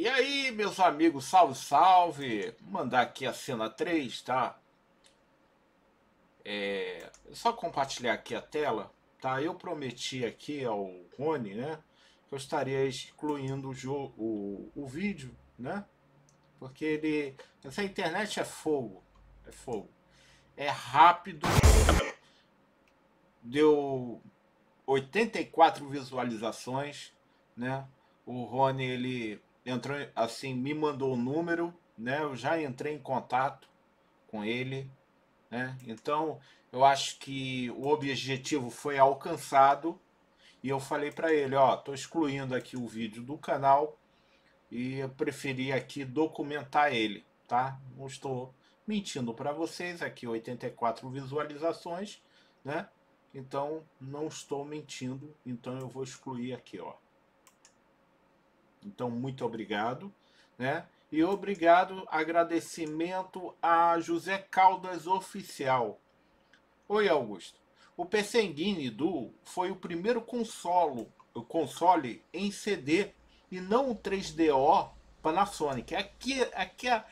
E aí, meus amigos, salve, salve! Vou mandar aqui a cena 3, tá? É, é só compartilhar aqui a tela, tá? Eu prometi aqui ao Rony, né? Que eu estaria excluindo o, jogo, o, o vídeo, né? Porque ele. Essa internet é fogo. É fogo. É rápido. Deu 84 visualizações, né? O Rony, ele entrou assim, me mandou o número, né? Eu já entrei em contato com ele, né? Então, eu acho que o objetivo foi alcançado e eu falei para ele, ó, tô excluindo aqui o vídeo do canal e eu preferi aqui documentar ele, tá? Não estou mentindo para vocês, aqui 84 visualizações, né? Então, não estou mentindo, então eu vou excluir aqui, ó. Então, muito obrigado, né? E obrigado, agradecimento a José Caldas Oficial. Oi, Augusto. O Persenguine do foi o primeiro consolo, console em CD e não o 3DO Panasonic. Aqui, aqui é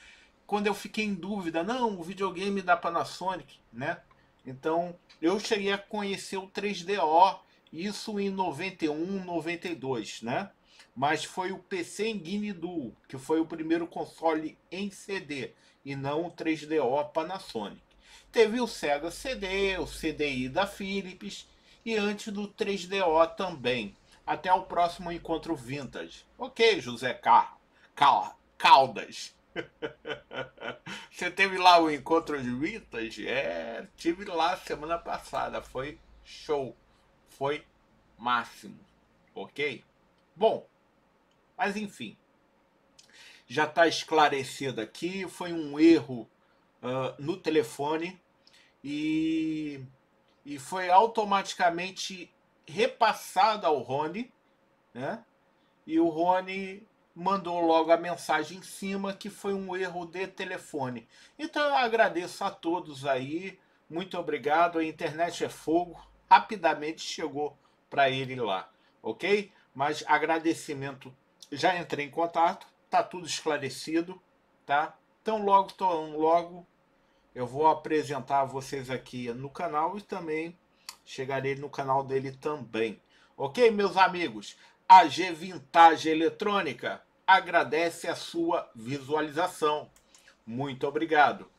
quando eu fiquei em dúvida, não, o videogame da Panasonic, né? Então, eu cheguei a conhecer o 3DO, isso em 91, 92, né? mas foi o PC Engine Duo, que foi o primeiro console em CD e não o 3DO Panasonic. Teve o Sega CD, o CDI da Philips e antes do 3DO também. Até o próximo encontro vintage. Ok, José Car... Cal... Caldas. Você teve lá o encontro de vintage? É, tive lá semana passada. Foi show. Foi máximo. Ok? Bom, mas enfim, já está esclarecido aqui. Foi um erro uh, no telefone e, e foi automaticamente repassado ao Rony, né? E o Rony mandou logo a mensagem em cima que foi um erro de telefone. Então eu agradeço a todos aí, muito obrigado. A internet é fogo, rapidamente chegou para ele lá, ok? Mas agradecimento já entrei em contato, tá tudo esclarecido, tá? Então logo, tão logo eu vou apresentar vocês aqui no canal e também chegarei no canal dele também. Ok, meus amigos? A G Vintage Eletrônica agradece a sua visualização. Muito obrigado.